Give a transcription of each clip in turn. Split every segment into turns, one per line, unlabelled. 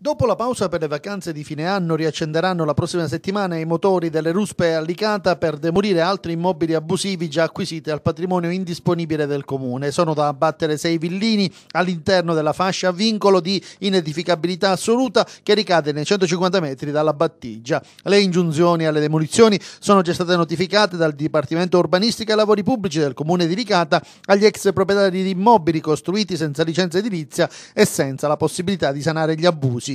Dopo la pausa per le vacanze di fine anno riaccenderanno la prossima settimana i motori delle ruspe Alicata per demolire altri immobili abusivi già acquisiti al patrimonio indisponibile del comune. Sono da abbattere sei villini all'interno della fascia a vincolo di inedificabilità assoluta che ricade nei 150 metri dalla battigia. Le ingiunzioni alle demolizioni sono già state notificate dal Dipartimento Urbanistica e Lavori Pubblici del comune di Licata agli ex proprietari di immobili costruiti senza licenza edilizia e senza la possibilità di sanare gli abusi.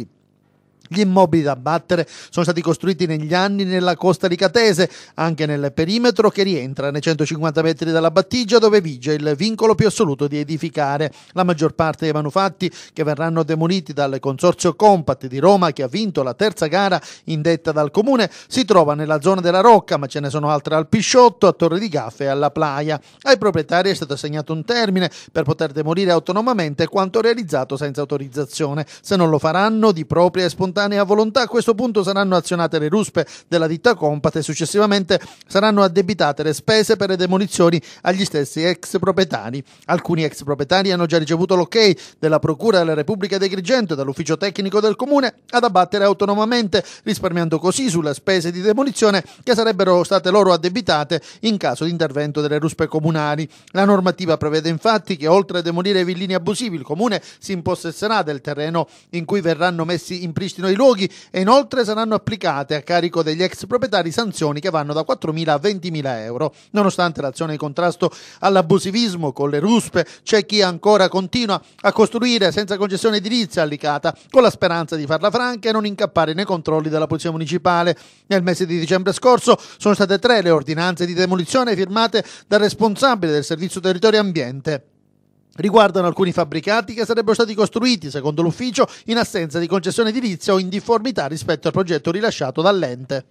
Gli immobili da abbattere sono stati costruiti negli anni nella costa di Catese, anche nel perimetro che rientra nei 150 metri dalla battigia dove vige il vincolo più assoluto di edificare. La maggior parte dei manufatti che verranno demoliti dal consorzio Compact di Roma che ha vinto la terza gara indetta dal comune si trova nella zona della Rocca, ma ce ne sono altre al Pisciotto, a Torre di Gaffe e alla Playa. Ai proprietari è stato assegnato un termine per poter demolire autonomamente quanto realizzato senza autorizzazione. Se non lo faranno di propria e temporanea volontà. A questo punto saranno azionate le ruspe della ditta Compat e successivamente saranno addebitate le spese per le demolizioni agli stessi ex proprietari. Alcuni ex proprietari hanno già ricevuto l'ok della Procura della Repubblica di Agrigento e dall'ufficio tecnico del Comune ad abbattere autonomamente, risparmiando così sulle spese di demolizione che sarebbero state loro addebitate in caso di intervento delle ruspe comunali. La normativa prevede infatti che oltre a demolire villini abusivi, il Comune si impossesserà del terreno in cui verranno messi in pristino ripristino dei luoghi e inoltre saranno applicate a carico degli ex proprietari sanzioni che vanno da 4.000 a 20.000 euro. Nonostante l'azione di contrasto all'abusivismo con le ruspe, c'è chi ancora continua a costruire senza concessione edilizia allicata, con la speranza di farla franca e non incappare nei controlli della Polizia Municipale. Nel mese di dicembre scorso sono state tre le ordinanze di demolizione firmate dal responsabile del Servizio Territorio Ambiente. Riguardano alcuni fabbricati che sarebbero stati costruiti, secondo l'ufficio, in assenza di concessione edilizia o in difformità rispetto al progetto rilasciato dall'ente.